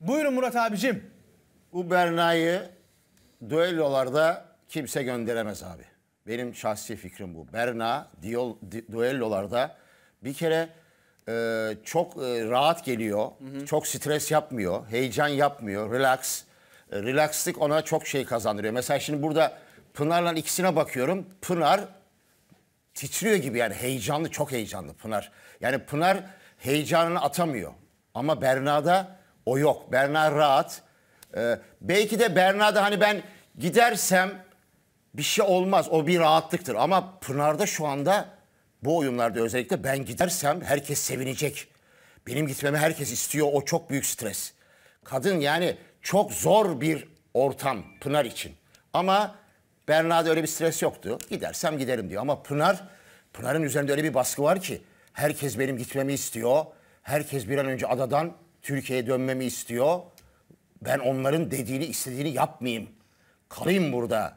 Buyurun Murat abicim. Bu Berna'yı düellolarda kimse gönderemez abi. Benim şahsi fikrim bu. Berna diyol, di, düellolarda bir kere e, çok e, rahat geliyor. Hı hı. Çok stres yapmıyor. Heyecan yapmıyor. Relax. E, relaxlık ona çok şey kazandırıyor. Mesela şimdi burada Pınar'la ikisine bakıyorum. Pınar titriyor gibi yani heyecanlı. Çok heyecanlı Pınar. Yani Pınar heyecanını atamıyor. Ama Berna'da o yok. Berna rahat. Ee, belki de Bernar'da hani ben gidersem bir şey olmaz. O bir rahatlıktır. Ama Pınar'da şu anda bu oyunlarda özellikle ben gidersem herkes sevinecek. Benim gitmemi herkes istiyor. O çok büyük stres. Kadın yani çok zor bir ortam Pınar için. Ama Bernar'da öyle bir stres yoktu. Gidersem giderim diyor. Ama Pınar, Pınar'ın üzerinde öyle bir baskı var ki herkes benim gitmemi istiyor. Herkes bir an önce adadan Türkiye'ye dönmemi istiyor. Ben onların dediğini istediğini yapmayayım. Kalayım burada.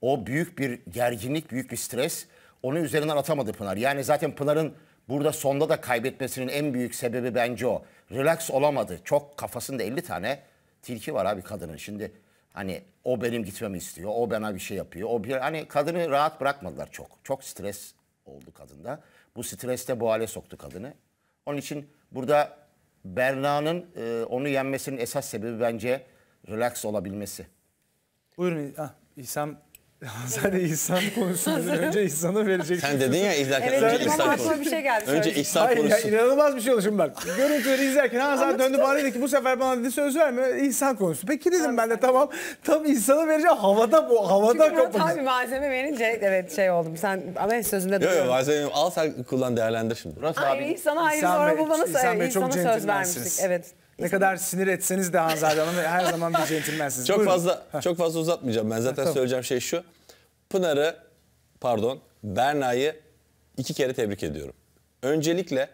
O büyük bir gerginlik, büyük bir stres. Onun üzerinden atamadı Pınar. Yani zaten Pınar'ın burada sonda da kaybetmesinin en büyük sebebi bence o. Relax olamadı. Çok kafasında 50 tane tilki var abi kadının. Şimdi hani o benim gitmemi istiyor. O bana bir şey yapıyor. O bir hani kadını rahat bırakmadılar çok. Çok stres oldu kadında. Bu stres de bu hale soktu kadını. Onun için burada Berna'nın e, onu yenmesinin esas sebebi bence relax olabilmesi. Buyurun ah, İhsan sen de ihsan konusundan önce ihsana verecek. Sen dedin ya izlerken Evet, önce benim ihsan aklıma bir şey geldi, Önce ihsan Hayır ya konusu. inanılmaz bir şey oldu şimdi bak. Görüntüleri izlerken Hazar döndü bana dedi ki bu sefer bana dedi söz verme ihsan konusu. Peki dedim ben de tamam tam insana vereceğim havada bu havada Çünkü Murat kapalı. abi malzeme verince evet şey oldum. Sen ama sözünde Yok yok duruyorum. al sen kullan değerlendir şimdi. Murat Hayır abi. sana hayır İhsan sonra Bey- bulmanı İhsan Bey çok İnsana söz vermiştik. Evet. Ne kadar sinir etseniz de Hanzade Hanım her zaman bir centilmensiniz. Çok Buyurun. fazla çok fazla uzatmayacağım. Ben zaten tamam. söyleyeceğim şey şu. Pınar'ı pardon Berna'yı iki kere tebrik ediyorum. Öncelikle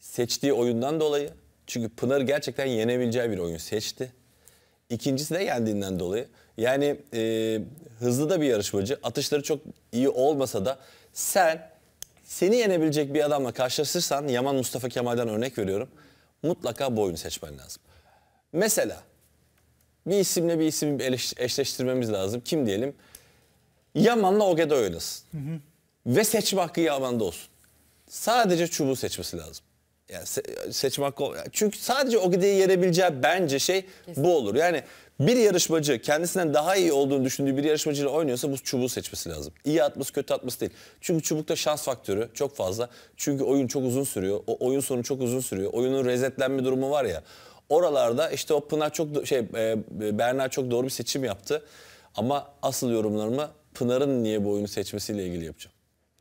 seçtiği oyundan dolayı. Çünkü Pınar gerçekten yenebileceği bir oyun seçti. İkincisi de yendiğinden dolayı. Yani e, hızlı da bir yarışmacı. Atışları çok iyi olmasa da sen seni yenebilecek bir adamla karşılaşırsan Yaman Mustafa Kemal'den örnek veriyorum mutlaka boyunu seçmen lazım. Mesela bir isimle bir ismi eşleştirmemiz lazım. Kim diyelim? Yaman'la Ogeda oynasın. Hı hı. Ve seçme hakkı Yaman'da olsun. Sadece çubuğu seçmesi lazım. Yani se seçme hakkı... Çünkü sadece Ogeda'yı yerebileceği bence şey Kesinlikle. bu olur. Yani bir yarışmacı kendisinden daha iyi olduğunu düşündüğü bir yarışmacıyla oynuyorsa bu çubuğu seçmesi lazım. İyi atması kötü atması değil. Çünkü çubukta şans faktörü çok fazla. Çünkü oyun çok uzun sürüyor. O oyun sonu çok uzun sürüyor. Oyunun rezetlenme durumu var ya. Oralarda işte o Pınar çok şey e, e, Berna çok doğru bir seçim yaptı. Ama asıl yorumlarımı Pınar'ın niye bu oyunu seçmesiyle ilgili yapacağım.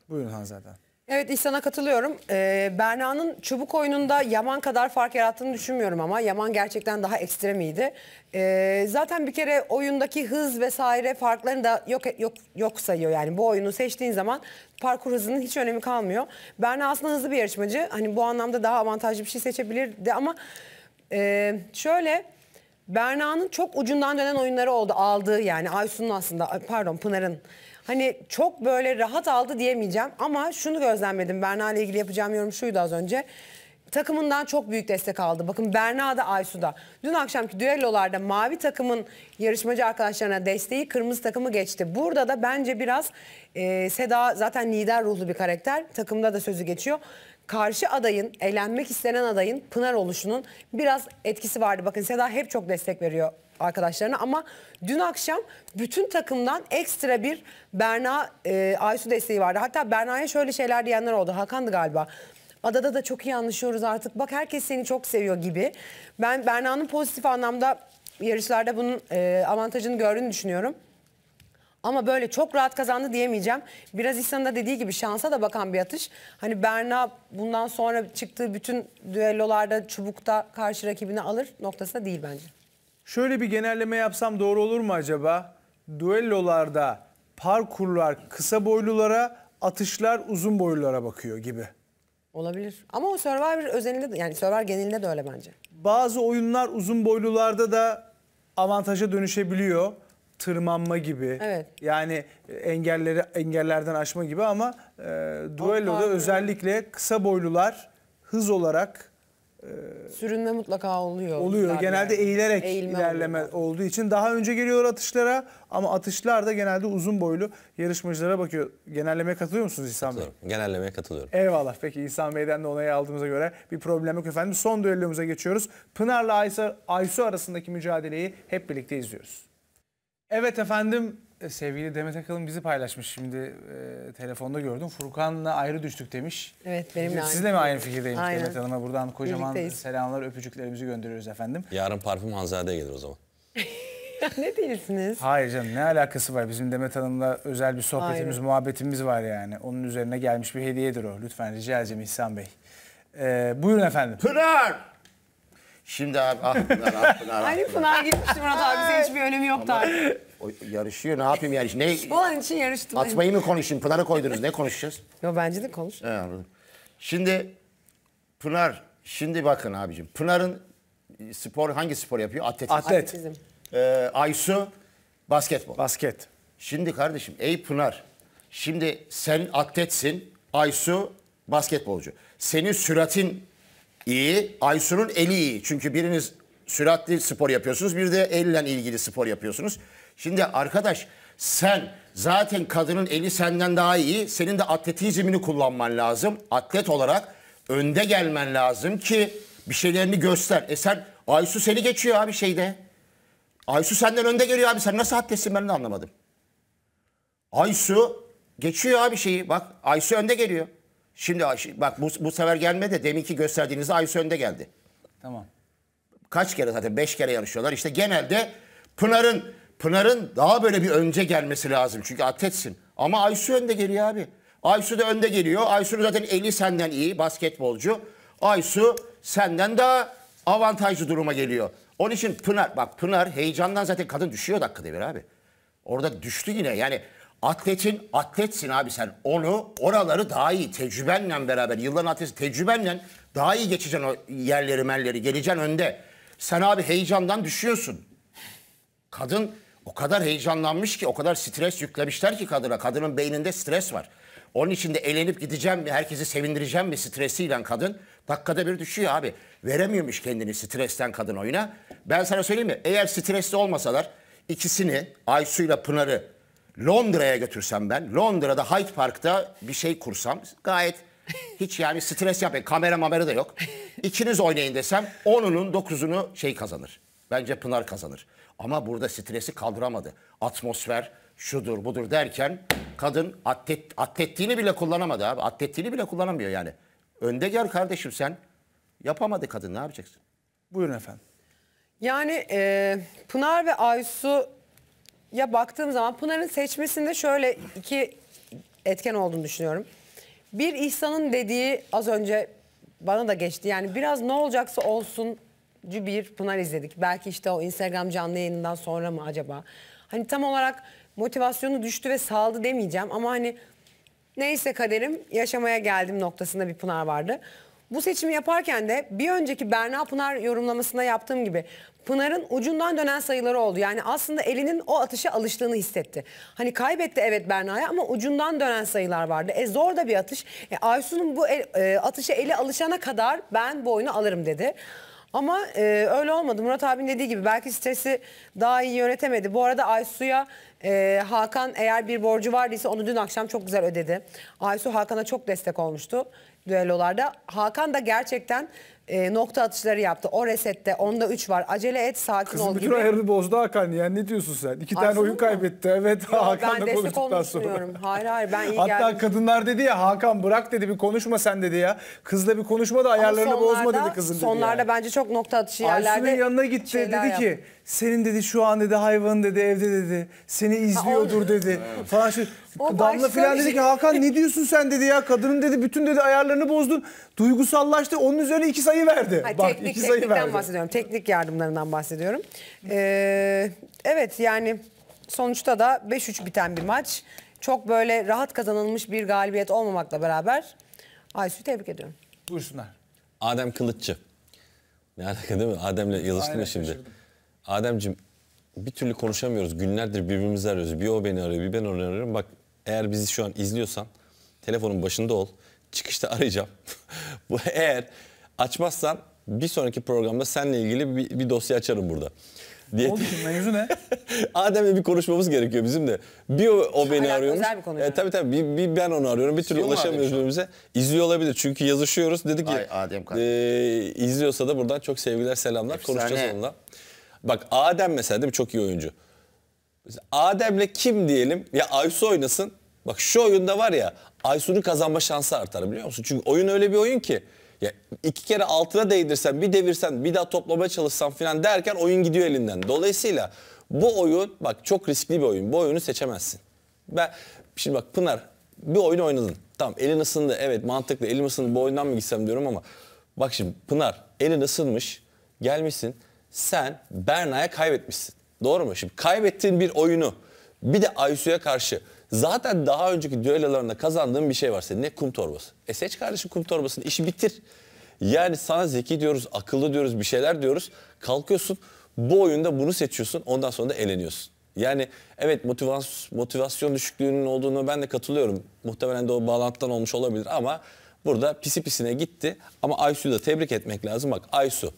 Buyurun Hanzade. Evet İhsan'a katılıyorum. Ee, Berna'nın çubuk oyununda Yaman kadar fark yarattığını düşünmüyorum ama Yaman gerçekten daha ekstrem iyiydi. Ee, zaten bir kere oyundaki hız vesaire farklarını da yok, yok, yok sayıyor. Yani bu oyunu seçtiğin zaman parkur hızının hiç önemi kalmıyor. Berna aslında hızlı bir yarışmacı. Hani bu anlamda daha avantajlı bir şey seçebilirdi ama e, şöyle... Berna'nın çok ucundan dönen oyunları oldu aldığı yani Aysun'un aslında pardon Pınar'ın hani çok böyle rahat aldı diyemeyeceğim. Ama şunu gözlemledim. Berna ile ilgili yapacağım yorum şuydu az önce takımından çok büyük destek aldı. Bakın Berna da Aysu da. Dün akşamki düellolarda mavi takımın yarışmacı arkadaşlarına desteği kırmızı takımı geçti. Burada da bence biraz e, Seda zaten lider ruhlu bir karakter. Takımda da sözü geçiyor. Karşı adayın, eğlenmek istenen adayın Pınar oluşunun biraz etkisi vardı. Bakın Seda hep çok destek veriyor arkadaşlarına ama dün akşam bütün takımdan ekstra bir Berna e, Aysu desteği vardı. Hatta Berna'ya şöyle şeyler diyenler oldu. Hakan'dı galiba. Adada da çok iyi anlaşıyoruz artık. Bak herkes seni çok seviyor gibi. Ben Berna'nın pozitif anlamda yarışlarda bunun e, avantajını gördüğünü düşünüyorum. Ama böyle çok rahat kazandı diyemeyeceğim. Biraz İhsan'ın da dediği gibi şansa da bakan bir atış. Hani Berna bundan sonra çıktığı bütün düellolarda çubukta karşı rakibini alır noktasında değil bence. Şöyle bir genelleme yapsam doğru olur mu acaba? Duellolarda parkurlar kısa boylulara, atışlar uzun boylulara bakıyor gibi. Olabilir. Ama o Survivor özelinde yani Survivor genelinde de öyle bence. Bazı oyunlar uzun boylularda da avantaja dönüşebiliyor. Tırmanma gibi. Evet. Yani engelleri engellerden aşma gibi ama e, duelloda özellikle kısa boylular hız olarak Sürünme mutlaka oluyor. oluyor. Zaten Genelde eğilerek Eğilme ilerleme oluyor. olduğu için daha önce geliyor atışlara ama atışlar da genelde uzun boylu yarışmacılara bakıyor. Genellemeye katılıyor musunuz İhsan Bey? Katılıyorum. Genellemeye katılıyorum. Eyvallah. Peki İhsan Bey'den de onayı aldığımıza göre bir problem yok efendim. Son düellomuza geçiyoruz. Pınar'la Aysu, Aysu arasındaki mücadeleyi hep birlikte izliyoruz. Evet efendim e, sevgili Demet Akalın bizi paylaşmış. Şimdi e, telefonda gördüm. Furkan'la ayrı düştük demiş. Evet benimle Siz de mi aynı fikirdeyim Aynen. Demet Hanım'a? Buradan kocaman selamlar, öpücüklerimizi gönderiyoruz efendim. Yarın parfüm Hanzade'ye gelir o zaman. ne değilsiniz? Hayır canım ne alakası var? Bizim Demet Hanım'la özel bir sohbetimiz, Hayır. muhabbetimiz var yani. Onun üzerine gelmiş bir hediyedir o. Lütfen rica edeceğim İhsan Bey. Ee, buyurun efendim. Pınar! Şimdi abi ah Pınar ah Pınar. Ah, hani Pınar. Pınar Murat abi. Senin hiçbir önemi yoktu abi. O yarışıyor ne yapayım yarış? Ne? Bu an için yarıştım. ben. Atmayı mı konuşayım? Pınar'ı koydunuz. Ne konuşacağız? Yo bence de konuş. He, anladım. Şimdi Pınar, şimdi bakın abicim. Pınar'ın e, spor hangi spor yapıyor? Atletizm. Atlet. Bizim. Ee, Aysu basketbol. Basket. Şimdi kardeşim ey Pınar. Şimdi sen atletsin. Aysu basketbolcu. Senin süratin iyi. Aysun'un eli iyi. Çünkü biriniz süratli spor yapıyorsunuz bir de elle ilgili spor yapıyorsunuz. Şimdi arkadaş sen zaten kadının eli senden daha iyi. Senin de atletizmini kullanman lazım. Atlet olarak önde gelmen lazım ki bir şeylerini göster. E sen Aysu seni geçiyor abi şeyde. Aysu senden önde geliyor abi. Sen nasıl atletsin ben de anlamadım. Aysu geçiyor abi şeyi. Bak Aysu önde geliyor. Şimdi bak bu, bu sefer gelmedi. Deminki gösterdiğinizde Aysu önde geldi. Tamam. Kaç kere zaten? Beş kere yarışıyorlar. İşte genelde Pınar'ın Pınar'ın daha böyle bir önce gelmesi lazım. Çünkü atletsin. Ama Aysu önde geliyor abi. Aysu da önde geliyor. Aysu'nun zaten eli senden iyi basketbolcu. Aysu senden daha avantajlı duruma geliyor. Onun için Pınar bak Pınar heyecandan zaten kadın düşüyor dakikada bir abi. Orada düştü yine yani Atletin, atletsin abi sen. Onu, oraları daha iyi tecrübenle beraber, yılların atleti tecrübenle daha iyi geçeceksin o yerleri melleri, geleceksin önde. Sen abi heyecandan düşüyorsun. Kadın o kadar heyecanlanmış ki, o kadar stres yüklemişler ki kadına. Kadının beyninde stres var. Onun için de eğlenip gideceğim mi, herkesi sevindireceğim mi stresiyle kadın. Dakikada bir düşüyor abi. Veremiyormuş kendini stresten kadın oyuna. Ben sana söyleyeyim mi? Eğer stresli olmasalar ikisini, Aysu'yla Pınar'ı Londra'ya götürsem ben, Londra'da Hyde Park'ta bir şey kursam gayet hiç yani stres yapmayın. Kamera mamera da yok. İkiniz oynayın desem onunun dokuzunu şey kazanır. Bence Pınar kazanır. Ama burada stresi kaldıramadı. Atmosfer şudur budur derken kadın atlet, atlettiğini bile kullanamadı abi. Atlettiğini bile kullanamıyor yani. Önde gel kardeşim sen. Yapamadı kadın ne yapacaksın? Buyurun efendim. Yani e, Pınar ve Aysu ya baktığım zaman Pınar'ın seçmesinde şöyle iki etken olduğunu düşünüyorum. Bir İhsan'ın dediği az önce bana da geçti. Yani biraz ne olacaksa olsun bir Pınar izledik. Belki işte o Instagram canlı yayınından sonra mı acaba? Hani tam olarak motivasyonu düştü ve saldı demeyeceğim ama hani neyse kaderim yaşamaya geldim noktasında bir Pınar vardı. Bu seçimi yaparken de bir önceki Berna Pınar yorumlamasında yaptığım gibi Pınar'ın ucundan dönen sayıları oldu. Yani aslında elinin o atışa alıştığını hissetti. Hani kaybetti evet Berna'ya ama ucundan dönen sayılar vardı. E zor da bir atış. E, Aysu'nun bu el, e, atışa eli alışana kadar ben bu oyunu alırım dedi. Ama e, öyle olmadı. Murat abinin dediği gibi belki stresi daha iyi yönetemedi. Bu arada Aysu'ya ee, Hakan eğer bir borcu vardıysa onu dün akşam çok güzel ödedi. Aysu Hakan'a çok destek olmuştu düellolarda. Hakan da gerçekten e, nokta atışları yaptı. O resette onda 3 var. Acele et sakin Kızım ol gibi. Kızım bütün ayarını bozdu Hakan. Yani ne diyorsun sen? İki Aslında tane oyun mı? kaybetti. Evet Yok, Hakan'la konuştuktan sonra. Hayır hayır ben iyi Hatta geldim. kadınlar dedi ya Hakan bırak dedi bir konuşma sen dedi ya. Kızla bir konuşma da ayarlarını sonlarda, bozma dedi kızın dedi. Sonlarda yani. bence çok nokta atışı yerlerde. Aysun'un yanına gitti dedi yaptı. ki senin dedi şu an dedi hayvan dedi evde dedi. Seni izliyordur ha, dedi. Falan şey. Damla filan dedi ki şey. Hakan ne diyorsun sen dedi ya. Kadının dedi bütün dedi ayarlarını bozdun. Duygusallaştı. Onun üzerine iki sayı sayı verdi. Hayır, Bak teknik, iki sayı verdi. bahsediyorum. Teknik yardımlarından bahsediyorum. Ee, evet yani sonuçta da 5-3 biten bir maç. Çok böyle rahat kazanılmış bir galibiyet olmamakla beraber Aysu'yu tebrik ediyorum. Buyursunlar. Adem Kılıççı. Ne alaka değil mi? Adem'le yazıştın şimdi. Şaşırdım. Adem'cim bir türlü konuşamıyoruz. Günlerdir birbirimizi arıyoruz. Bir o beni arıyor, bir ben onu arıyorum. Bak eğer bizi şu an izliyorsan telefonun başında ol. Çıkışta arayacağım. Bu eğer Açmazsan bir sonraki programda seninle ilgili bir, bir dosya açarım burada. Diye. Oldu şimdi ne? Adem'le bir konuşmamız gerekiyor bizim de. Bir o, o beni Hala Özel bir konu. E, tabii tabii bir, bir ben onu arıyorum. Bir türlü ulaşamıyoruz birbirimize. İzliyor olabilir çünkü yazışıyoruz. Dedi ki Ay Adem e, izliyorsa da buradan çok sevgiler selamlar. Efsane. Konuşacağız onunla. Bak Adem mesela değil mi çok iyi oyuncu. Mesela Adem'le kim diyelim ya Aysu oynasın. Bak şu oyunda var ya Aysu'nun kazanma şansı artar biliyor musun? Çünkü oyun öyle bir oyun ki ya iki kere altına değdirsen, bir devirsen, bir daha toplamaya çalışsan filan derken oyun gidiyor elinden. Dolayısıyla bu oyun bak çok riskli bir oyun. Bu oyunu seçemezsin. Ben şimdi bak Pınar bir oyun oynadın. Tamam elin ısındı. Evet mantıklı. Elim ısındı. Bu oyundan mı gitsem diyorum ama bak şimdi Pınar elin ısınmış. Gelmişsin. Sen Berna'ya kaybetmişsin. Doğru mu? Şimdi kaybettiğin bir oyunu bir de Aysu'ya karşı Zaten daha önceki düellolarında kazandığın bir şey var senin. Ne? Kum torbası. E seç kardeşim kum torbasını işi bitir. Yani sana zeki diyoruz, akıllı diyoruz, bir şeyler diyoruz. Kalkıyorsun bu oyunda bunu seçiyorsun ondan sonra da eleniyorsun. Yani evet motivasyon, motivasyon düşüklüğünün olduğunu ben de katılıyorum. Muhtemelen de o bağlantıdan olmuş olabilir ama burada pisi pisine gitti. Ama Aysu'yu da tebrik etmek lazım. Bak Aysu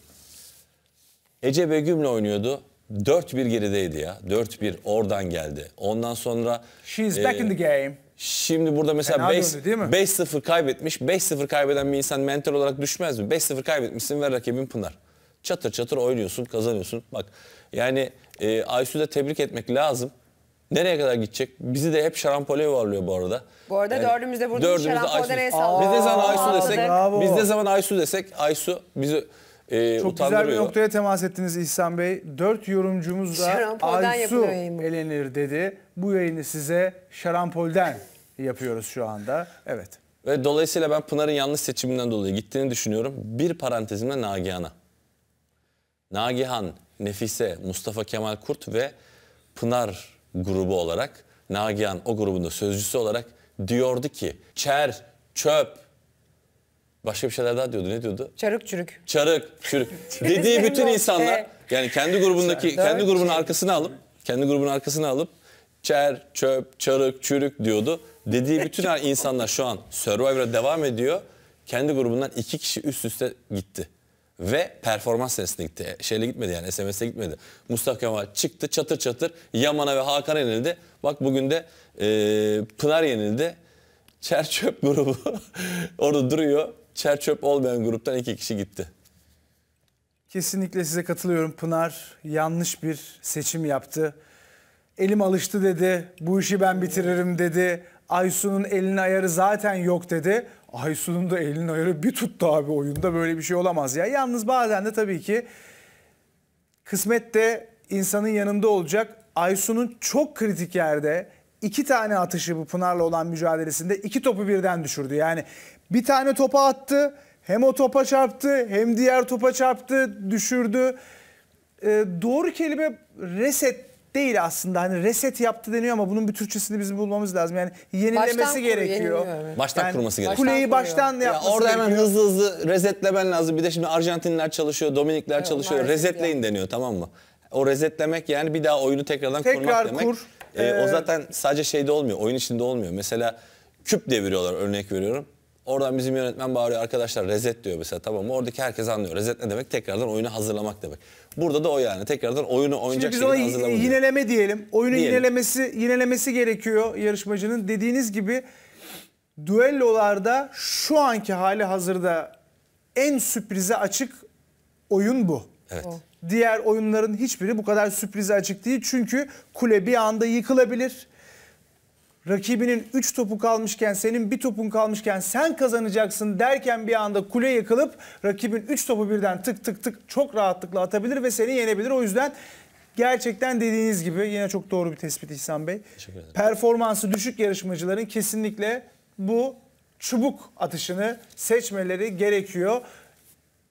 Ece Begüm'le oynuyordu. 4-1 gerideydi ya. 4-1 oradan geldi. Ondan sonra... She's e, back in e, the game. Şimdi burada mesela 5-0 kaybetmiş. 5-0 kaybeden bir insan mental olarak düşmez mi? 5-0 kaybetmişsin ve rakibin Pınar. Çatır çatır oynuyorsun, kazanıyorsun. Bak yani e, Aysu'da tebrik etmek lazım. Nereye kadar gidecek? Bizi de hep şarampole yuvarlıyor bu arada. Bu arada yani, dördümüzde burada şarampolda Aysu. Biz ne zaman Aysu desek, biz ne zaman Aysu desek Aysu bizi e, Çok güzel bir noktaya temas ettiniz İhsan Bey. Dört yorumcumuz da Aysu elenir dedi. Bu yayını size Şarampol'den yapıyoruz şu anda. Evet. Ve dolayısıyla ben Pınar'ın yanlış seçiminden dolayı gittiğini düşünüyorum. Bir parantezimle Nagihan'a. Nagihan, Nefise, Mustafa Kemal Kurt ve Pınar grubu olarak Nagihan o grubun da sözcüsü olarak diyordu ki çer, çöp, Başka bir şeyler daha diyordu. Ne diyordu? Çarık çürük. Çarık çürük. Dediği bütün insanlar şey. yani kendi grubundaki kendi grubun arkasını alıp kendi grubun arkasını alıp çer, çöp, çarık, çürük diyordu. Dediği bütün her insanlar şu an Survivor'a devam ediyor. Kendi grubundan iki kişi üst üste gitti. Ve performans senesine gitti. E, şeyle gitmedi yani SMS'e gitmedi. Mustafa Kemal çıktı çatır çatır Yaman'a ve Hakan'a yenildi. Bak bugün de e, Pınar yenildi. Çer çöp grubu orada duruyor çerçöp olmayan gruptan iki kişi gitti. Kesinlikle size katılıyorum. Pınar yanlış bir seçim yaptı. Elim alıştı dedi. Bu işi ben bitiririm dedi. Aysu'nun elini ayarı zaten yok dedi. Aysu'nun da elini ayarı bir tuttu abi oyunda. Böyle bir şey olamaz ya. Yalnız bazen de tabii ki kısmet de insanın yanında olacak. Aysu'nun çok kritik yerde iki tane atışı bu Pınar'la olan mücadelesinde iki topu birden düşürdü. Yani bir tane topa attı. Hem o topa çarptı hem diğer topa çarptı, düşürdü. Ee, doğru kelime reset değil aslında. Hani reset yaptı deniyor ama bunun bir Türkçesini bizim bulmamız lazım. Yani yenilemesi baştan gerekiyor. Kur, yani. Baştan yani kurması gerekiyor. Kuleyi baştan yapması gerekiyor. Orada gerekiyor. hemen hızlı hızlı resetlemen lazım. Bir de şimdi Arjantinler çalışıyor, Dominikler evet, çalışıyor. Resetleyin yani. deniyor tamam mı? O resetlemek yani bir daha oyunu tekrardan Tekrar kurmak demek. Kur, ee, ee, o ee, zaten sadece şeyde olmuyor, oyun içinde olmuyor. Mesela küp deviriyorlar örnek veriyorum. Oradan bizim yönetmen bağırıyor arkadaşlar rezet diyor mesela tamam mı? Oradaki herkes anlıyor. Rezet ne demek? Tekrardan oyunu hazırlamak demek. Burada da o yani. Tekrardan oyunu oynayacak Şimdi biz ona hazırlamak. yineleme diyelim. Oyunu Diyelim. yinelemesi yinelemesi gerekiyor yarışmacının. Dediğiniz gibi düellolarda şu anki hali hazırda en sürprize açık oyun bu. Evet. Diğer oyunların hiçbiri bu kadar sürprize açık değil. Çünkü kule bir anda yıkılabilir rakibinin 3 topu kalmışken senin bir topun kalmışken sen kazanacaksın derken bir anda kule yıkılıp rakibin 3 topu birden tık tık tık çok rahatlıkla atabilir ve seni yenebilir. O yüzden gerçekten dediğiniz gibi yine çok doğru bir tespit İhsan Bey. Performansı düşük yarışmacıların kesinlikle bu çubuk atışını seçmeleri gerekiyor.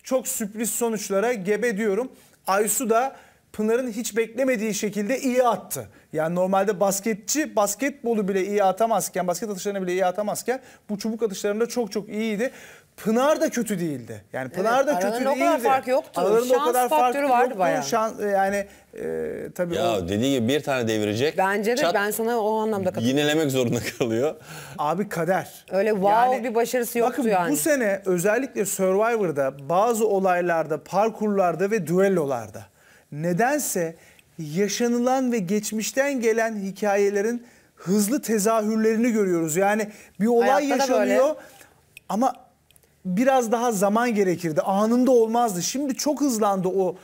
Çok sürpriz sonuçlara gebe diyorum. Aysu da Pınar'ın hiç beklemediği şekilde iyi attı. Yani normalde basketçi basketbolu bile iyi atamazken, basket atışlarını bile iyi atamazken bu çubuk atışlarında çok çok iyiydi. Pınar da kötü değildi. Yani Pınar evet, da kötü değildi. Aralarında o kadar fark yoktu. Aralarında Şans o kadar fark yoktu. vardı bayağı. Şans, e, yani e, tabii ya o... dediği gibi bir tane devirecek. Bence de çat, ben sana o anlamda katılıyorum. Yinelemek zorunda kalıyor. Abi kader. Öyle wow yani, bir başarısı yoktu bakın, yani. Bakın bu sene özellikle Survivor'da bazı olaylarda, parkurlarda ve düellolarda nedense yaşanılan ve geçmişten gelen hikayelerin hızlı tezahürlerini görüyoruz. Yani bir olay Hayatta yaşanıyor ama biraz daha zaman gerekirdi. Anında olmazdı. Şimdi çok hızlandı o.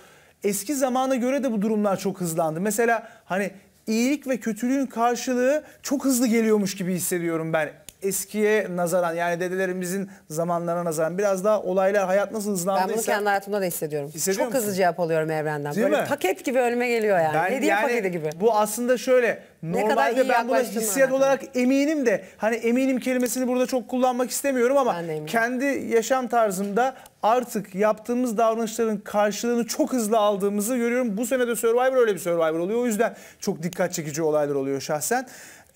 Eski zamana göre de bu durumlar çok hızlandı. Mesela hani iyilik ve kötülüğün karşılığı çok hızlı geliyormuş gibi hissediyorum ben eskiye nazaran yani dedelerimizin zamanlarına nazaran biraz daha olaylar hayat nasıl hızlandıysa. Ben bunu kendi hayatımda da hissediyorum. Çok musun? hızlı cevap alıyorum evrenden. Değil Böyle mi? paket gibi önüme geliyor yani. Ben, Hediye yani, paketi gibi. Bu aslında şöyle Normalde ben buna hissiyat olarak eminim de hani eminim kelimesini burada çok kullanmak istemiyorum ama kendi yaşam tarzımda artık yaptığımız davranışların karşılığını çok hızlı aldığımızı görüyorum. Bu sene de Survivor öyle bir Survivor oluyor. O yüzden çok dikkat çekici olaylar oluyor şahsen.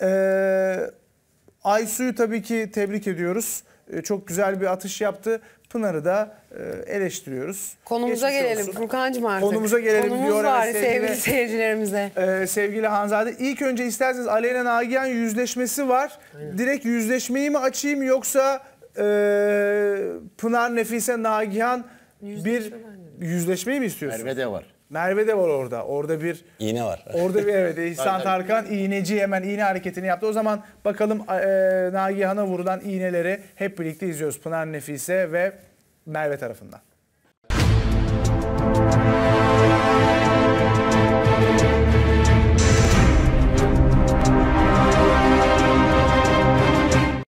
Ee, Aysu'yu tabii ki tebrik ediyoruz. Ee, çok güzel bir atış yaptı. Pınar'ı da e, eleştiriyoruz. Konumuza Geçmiş gelelim olsun. Furkan'cığım artık. Konumuza gelelim Konumuz diyor. var sevgili, sevgili seyircilerimize. E, sevgili Hanzade. ilk önce isterseniz Aleyna Nagihan yüzleşmesi var. Aynen. Direkt yüzleşmeyi mi açayım yoksa e, Pınar Nefise Nagihan Yüzleşme bir yüzleşmeyi mi istiyorsunuz? Merve var. Merve de var orada. Orada bir iğne var. Orada bir evet İhsan Tarkan iğneci hemen iğne hareketini yaptı. O zaman bakalım e, Nagihan'a vurulan iğneleri hep birlikte izliyoruz. Pınar Nefise ve Merve tarafından.